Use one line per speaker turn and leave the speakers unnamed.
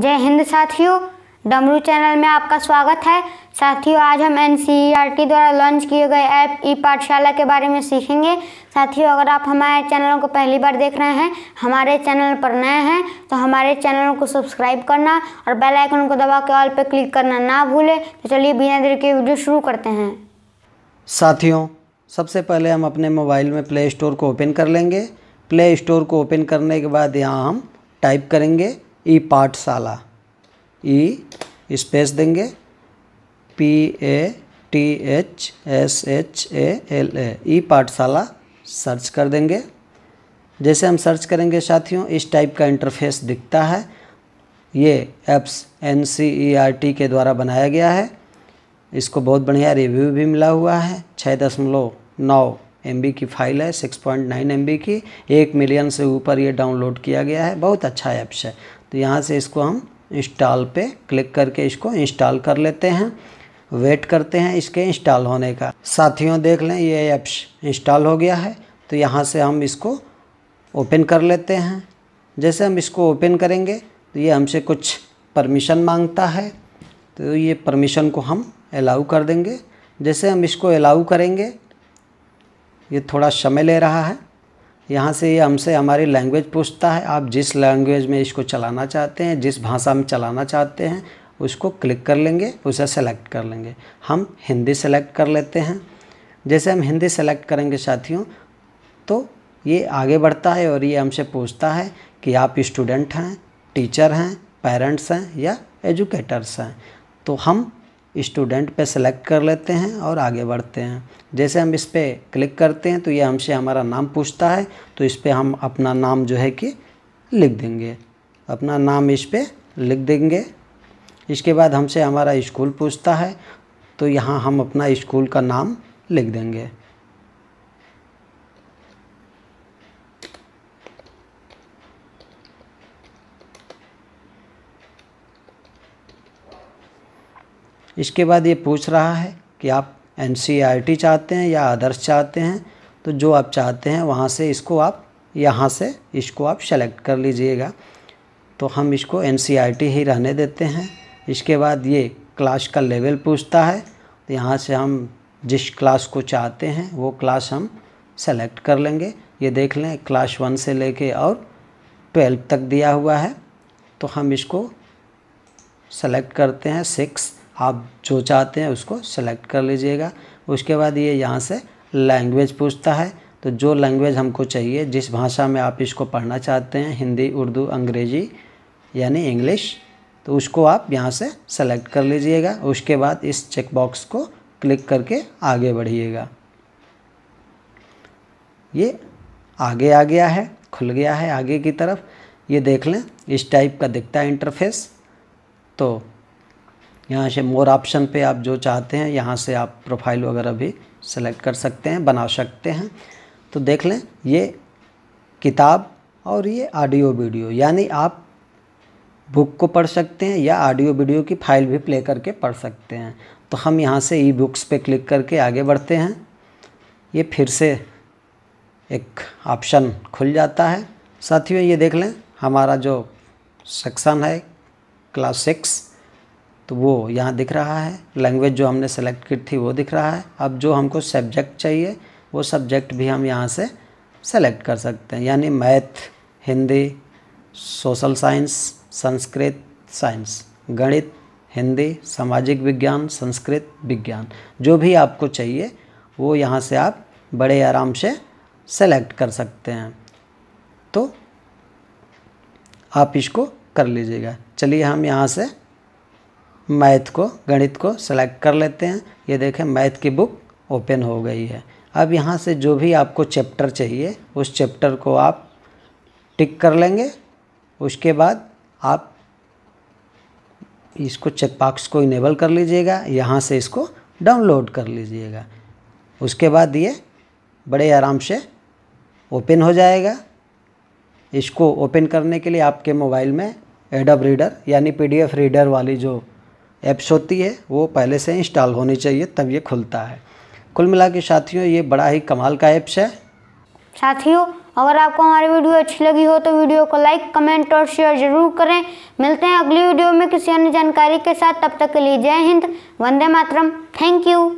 जय हिंद साथियों डमरू चैनल में आपका स्वागत है साथियों आज हम एन e द्वारा लॉन्च किए गए ऐप ई पाठशाला के बारे में सीखेंगे साथियों अगर आप हमारे चैनल को पहली बार देख रहे हैं हमारे चैनल पर नए हैं तो हमारे चैनल को सब्सक्राइब करना और बेल आइकन को दबा के ऑल पर क्लिक करना ना भूलें तो चलिए बिना देर के वीडियो शुरू करते हैं साथियों सबसे पहले हम अपने मोबाइल में प्ले स्टोर को ओपन कर लेंगे प्ले स्टोर को ओपन करने के बाद यहाँ हम टाइप करेंगे ई पाठशाला ई स्पेस देंगे P A T H S H A L A E Pathshala search कर देंगे जैसे हम सर्च करेंगे साथियों इस टाइप का इंटरफेस दिखता है ये apps N C E R T के द्वारा बनाया गया है इसको बहुत बढ़िया रिव्यू भी मिला हुआ है छः दशमलव नौ एम की फ़ाइल है सिक्स पॉइंट नाइन एम की एक मिलियन से ऊपर ये डाउनलोड किया गया है बहुत अच्छा ऐप्स है तो यहाँ से इसको हम इंस्टॉल पे क्लिक करके इसको इंस्टॉल कर लेते हैं वेट करते हैं इसके इंस्टॉल होने का साथियों देख लें ये ऐप्स इंस्टॉल हो गया है तो यहाँ से हम इसको ओपन कर लेते हैं जैसे हम इसको ओपन करेंगे तो ये हमसे कुछ परमिशन मांगता है तो ये परमिशन को हम अलाउ कर देंगे जैसे हम इसको अलाउ करेंगे ये थोड़ा समय ले रहा है यहाँ से ये हमसे हमारी लैंग्वेज पूछता है आप जिस लैंग्वेज में इसको चलाना चाहते हैं जिस भाषा में चलाना चाहते हैं उसको क्लिक कर लेंगे उसे सेलेक्ट कर लेंगे हम हिंदी सेलेक्ट कर लेते हैं जैसे हम हिंदी सेलेक्ट करेंगे साथियों तो ये आगे बढ़ता है और ये हमसे पूछता है कि आप स्टूडेंट हैं टीचर हैं पेरेंट्स हैं या एजुकेटर्स हैं तो हम स्टूडेंट पे सेलेक्ट कर लेते हैं और आगे बढ़ते हैं जैसे हम इस पर क्लिक करते हैं तो ये हमसे हमारा नाम पूछता है तो इस पर हम अपना नाम जो है कि लिख देंगे अपना नाम इस पर लिख देंगे इसके बाद हमसे हमारा स्कूल पूछता है तो यहाँ हम अपना स्कूल का नाम लिख देंगे इसके बाद ये पूछ रहा है कि आप एन e चाहते हैं या अदर्स चाहते हैं तो जो आप चाहते हैं वहाँ से इसको आप यहाँ से इसको आप सेलेक्ट कर लीजिएगा तो हम इसको एन e ही रहने देते हैं इसके बाद ये क्लास का लेवल पूछता है तो यहाँ से हम जिस क्लास को चाहते हैं वो क्लास हम सेलेक्ट कर लेंगे ये देख लें क्लास वन से लेके और ट्वेल्व तक दिया हुआ है तो हम इसको सेलेक्ट करते हैं सिक्स आप जो चाहते हैं उसको सेलेक्ट कर लीजिएगा उसके बाद ये यहाँ से लैंग्वेज पूछता है तो जो लैंग्वेज हमको चाहिए जिस भाषा में आप इसको पढ़ना चाहते हैं हिंदी उर्दू अंग्रेज़ी यानी इंग्लिश तो उसको आप यहाँ से सेलेक्ट कर लीजिएगा उसके बाद इस चेकबॉक्स को क्लिक करके आगे बढ़िएगा ये आगे आ गया है खुल गया है आगे की तरफ ये देख लें इस टाइप का दिखता है इंटरफेस तो यहाँ से मोर ऑप्शन पे आप जो चाहते हैं यहाँ से आप प्रोफाइल वगैरह भी सेलेक्ट कर सकते हैं बना सकते हैं तो देख लें ये किताब और ये ऑडियो वीडियो यानी आप बुक को पढ़ सकते हैं या ऑडियो वीडियो की फाइल भी प्ले करके पढ़ सकते हैं तो हम यहाँ से ई बुक्स पे क्लिक करके आगे बढ़ते हैं ये फिर से एक ऑप्शन खुल जाता है साथियों ये देख लें हमारा जो सेक्शन है क्लास सिक्स तो वो यहाँ दिख रहा है लैंग्वेज जो हमने सेलेक्ट की थी वो दिख रहा है अब जो हमको सब्जेक्ट चाहिए वो सब्जेक्ट भी हम यहाँ से सेलेक्ट कर सकते हैं यानी math Hindi social science Sanskrit science गणित हिंदी सामाजिक विज्ञान संस्कृत विज्ञान जो भी आपको चाहिए वो यहाँ से आप बड़े आराम से सेलेक्ट कर सकते हैं तो आप इसको कर लीजिएगा चलिए हम यहाँ से मैथ को गणित को सेलेक्ट कर लेते हैं ये देखें मैथ की बुक ओपन हो गई है अब यहाँ से जो भी आपको चैप्टर चाहिए उस चैप्टर को आप टिक कर लेंगे उसके बाद आप इसको चेकबॉक्स को इनेबल कर लीजिएगा यहाँ से इसको डाउनलोड कर लीजिएगा उसके बाद ये बड़े आराम से ओपन हो जाएगा इसको ओपन करने के लिए आपके मोबाइल में एडब रीडर यानी पीडीएफ रीडर वाली जो ऐप्स होती है वो पहले से इंस्टॉल होनी चाहिए तब ये खुलता है कुल मिला के साथियों ये बड़ा ही कमाल का ऐप्स है साथियों अगर आपको हमारी वीडियो अच्छी लगी हो तो वीडियो को लाइक कमेंट और शेयर जरूर करें मिलते हैं अगली वीडियो में किसी अन्य जानकारी के साथ तब तक के लिए जय हिंद वंदे मातरम थैंक यू